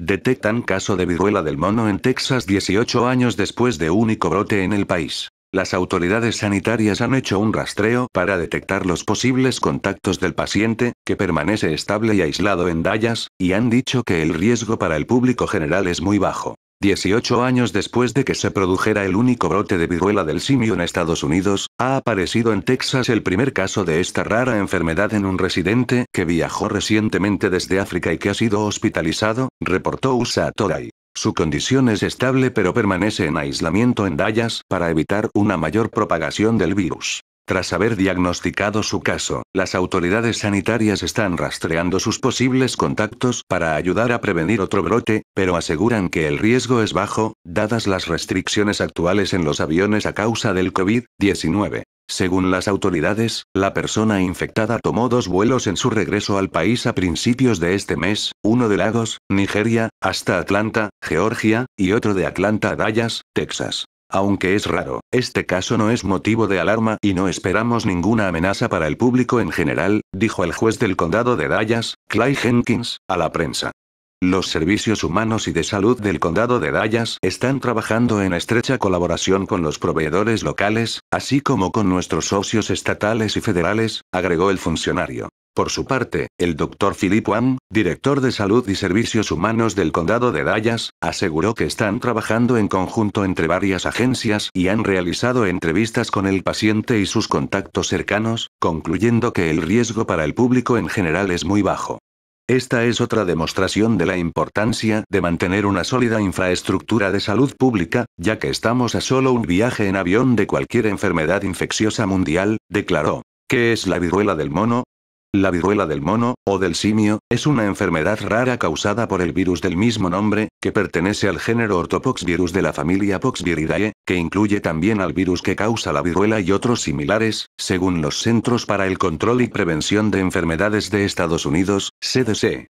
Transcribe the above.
Detectan caso de viruela del mono en Texas 18 años después de único brote en el país. Las autoridades sanitarias han hecho un rastreo para detectar los posibles contactos del paciente, que permanece estable y aislado en Dallas, y han dicho que el riesgo para el público general es muy bajo. 18 años después de que se produjera el único brote de viruela del simio en Estados Unidos, ha aparecido en Texas el primer caso de esta rara enfermedad en un residente que viajó recientemente desde África y que ha sido hospitalizado, reportó USA Today. Su condición es estable pero permanece en aislamiento en Dallas para evitar una mayor propagación del virus. Tras haber diagnosticado su caso, las autoridades sanitarias están rastreando sus posibles contactos para ayudar a prevenir otro brote, pero aseguran que el riesgo es bajo, dadas las restricciones actuales en los aviones a causa del COVID-19. Según las autoridades, la persona infectada tomó dos vuelos en su regreso al país a principios de este mes, uno de Lagos, Nigeria, hasta Atlanta, Georgia, y otro de Atlanta a Dallas, Texas. Aunque es raro, este caso no es motivo de alarma y no esperamos ninguna amenaza para el público en general, dijo el juez del condado de Dallas, Clay Jenkins, a la prensa. Los servicios humanos y de salud del condado de Dallas están trabajando en estrecha colaboración con los proveedores locales, así como con nuestros socios estatales y federales, agregó el funcionario. Por su parte, el doctor Philip Wang, director de Salud y Servicios Humanos del Condado de Dallas, aseguró que están trabajando en conjunto entre varias agencias y han realizado entrevistas con el paciente y sus contactos cercanos, concluyendo que el riesgo para el público en general es muy bajo. Esta es otra demostración de la importancia de mantener una sólida infraestructura de salud pública, ya que estamos a solo un viaje en avión de cualquier enfermedad infecciosa mundial, declaró. ¿Qué es la viruela del mono? La viruela del mono, o del simio, es una enfermedad rara causada por el virus del mismo nombre, que pertenece al género Orthopoxvirus de la familia Poxviridae, que incluye también al virus que causa la viruela y otros similares, según los Centros para el Control y Prevención de Enfermedades de Estados Unidos, CDC.